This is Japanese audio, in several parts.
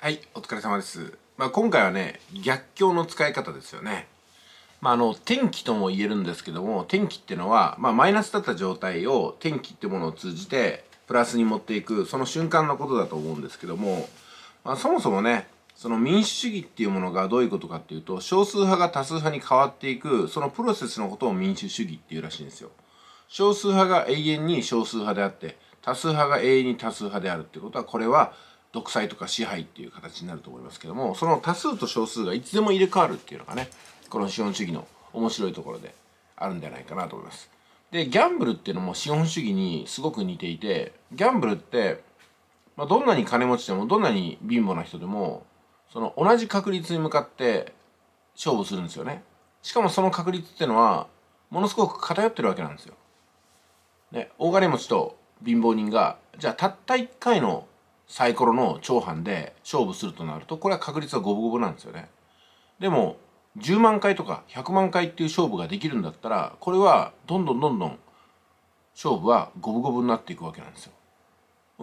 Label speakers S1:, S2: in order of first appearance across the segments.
S1: はいお疲れ様です、まあ、今回はね逆境の使い方ですよねまあ、あの天気とも言えるんですけども天気ってのは、まあ、マイナスだった状態を天気ってものを通じてプラスに持っていくその瞬間のことだと思うんですけども、まあ、そもそもねその民主主義っていうものがどういうことかっていうと少数派が多数派に変わっていくそのプロセスのことを民主主義っていうらしいんですよ少数派が永遠に少数派であって多数派が永遠に多数派であるってことはこれは独裁とか支配っていう形になると思いますけどもその多数と少数がいつでも入れ替わるっていうのがねこの資本主義の面白いところであるんじゃないかなと思います。でギャンブルっていうのも資本主義にすごく似ていてギャンブルって、まあ、どんなに金持ちでもどんなに貧乏な人でもその同じ確率に向かって勝負するんですよね。しかもその確率っていうのはものすごく偏ってるわけなんですよ。ね、大金持ちと貧乏人がじゃあたった1回のサイコロの長半で勝負するとなるとこれは確率は五分五分なんですよね。でも10万回とか100万回っていう勝負ができるんだったらこれはどんどんどんどん勝負は五分五分になっていくわけなんですよ。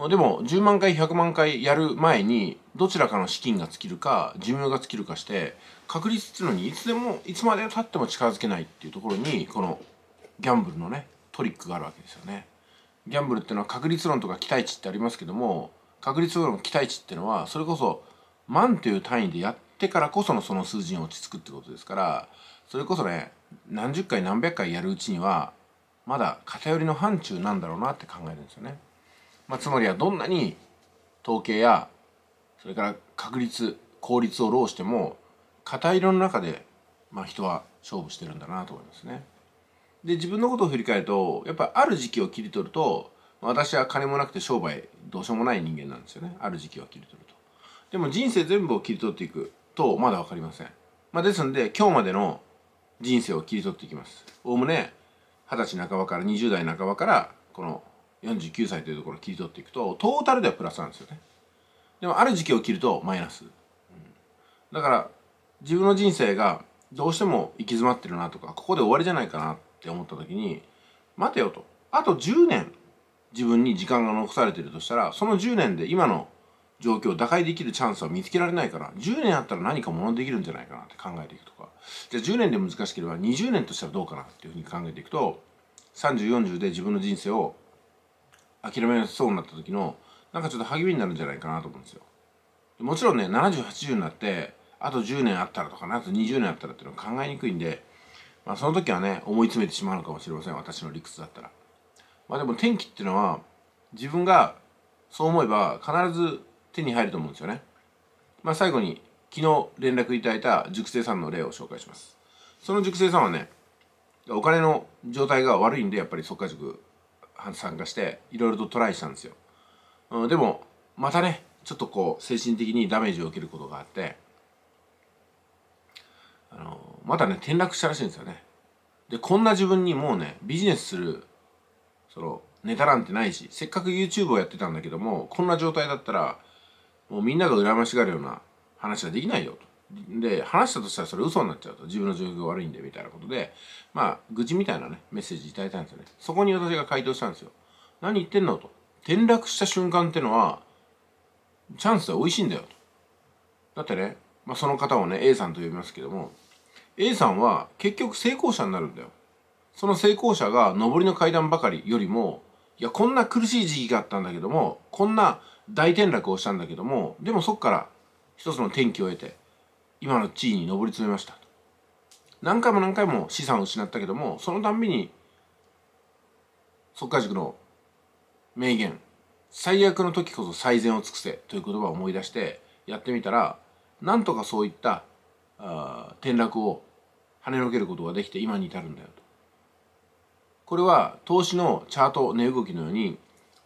S1: でも10万回100万回やる前にどちらかの資金が尽きるか寿命が尽きるかして確率っていうのにいつでもいつまでたっても近づけないっていうところにこのギャンブルのねトリックがあるわけですよね。ギャンブルっていうのは確率論とか期待値ってありますけども確率ロの期待値っていうのはそれこそ万という単位でやってからこそのその数字に落ち着くってことですからそれこそね何十回何百回やるうちにはまだ偏りの範疇なんだろうなって考えるんですよね。まあ、つまりはどんなに統計やそれから確率効率を労しても偏りの中で、まあ、人は勝負してるんだなと思いますね。で自分のことを振り返るとやっぱある時期を切り取ると私は金もなくて商売どうしようもない人間なんですよねある時期は切り取るとでも人生全部を切り取っていくとまだ分かりません、まあ、ですので今日までの人生を切り取っていきますおおむね二十歳半ばから20代半ばからこの49歳というところを切り取っていくとトータルではプラスなんですよねでもある時期を切るとマイナス、うん、だから自分の人生がどうしても行き詰まってるなとかここで終わりじゃないかなって思った時に待てよとあと10年自分に時間が残されてるとしたらその10年で今の状況を打開できるチャンスは見つけられないから10年あったら何かものできるんじゃないかなって考えていくとかじゃあ10年で難しければ20年としたらどうかなっていうふうに考えていくと3040で自分の人生を諦めそうになった時のなんかちょっと励みになるんじゃないかなと思うんですよ。もちろんね7080になってあと10年あったらとかあと20年あったらっていうのは考えにくいんで、まあ、その時はね思い詰めてしまうのかもしれません私の理屈だったら。まあでも天気っていうのは自分がそう思えば必ず手に入ると思うんですよね。まあ最後に昨日連絡いただいた塾生さんの例を紹介します。その塾生さんはね、お金の状態が悪いんでやっぱり即家塾参加していろいろとトライしたんですよ。うん、でもまたね、ちょっとこう精神的にダメージを受けることがあって、あのまたね転落したらしいんですよねでこんな自分にもうねビジネスするそのネタなんてないしせっかく YouTube をやってたんだけどもこんな状態だったらもうみんなが羨ましがるような話はできないよと。で話したとしたらそれ嘘になっちゃうと自分の状況が悪いんでみたいなことでまあ愚痴みたいなねメッセージいただいたんですよねそこに私が回答したんですよ何言ってんのと転落した瞬間ってのはチャンスは美味しいんだよとだってね、まあ、その方をね A さんと呼びますけども A さんは結局成功者になるんだよその成功者が上りの階段ばかりよりも、いや、こんな苦しい時期があったんだけども、こんな大転落をしたんだけども、でもそこから一つの転機を得て、今の地位に上り詰めました。何回も何回も資産を失ったけども、そのたんびに、即家塾の名言、最悪の時こそ最善を尽くせという言葉を思い出してやってみたら、なんとかそういったあ転落を跳ねのけることができて今に至るんだよと。これは投資のチャート値動きのように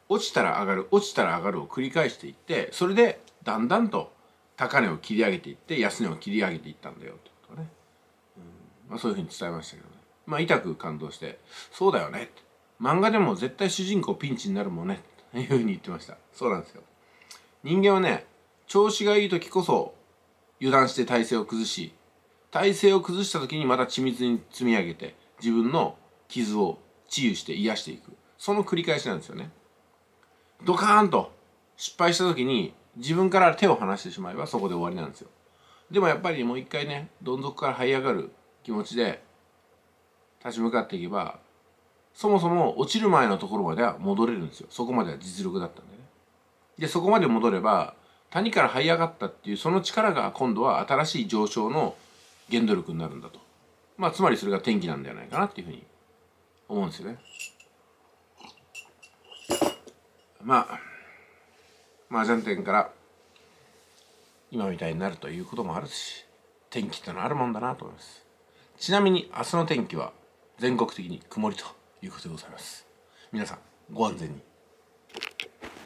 S1: 落ちたら上がる落ちたら上がるを繰り返していってそれでだんだんと高値を切り上げていって安値を切り上げていったんだよってことね、うんまあ、そういうふうに伝えましたけどねまあ痛く感動して「そうだよね」漫画でも絶対主人公ピンチになるもんねというふうに言ってましたそうなんですよ人間はね調子がいい時こそ油断して体勢を崩し体勢を崩した時にまた緻密に積み上げて自分の傷を治癒して癒していくその繰り返しなんですよねドカーンと失敗した時に自分から手を離してしまえばそこで終わりなんですよでもやっぱりもう一回ねどん底から這い上がる気持ちで立ち向かっていけばそもそも落ちる前のところまでは戻れるんですよそこまでは実力だったんでねでそこまで戻れば谷から這い上がったっていうその力が今度は新しい上昇の原動力になるんだとまあつまりそれが天気なんではないかなっていうふうに思うんですよねまあ麻雀店から今みたいになるということもあるし天気ってのはあるもんだなと思いますちなみに明日の天気は全国的に曇りということでございます皆さんご安全に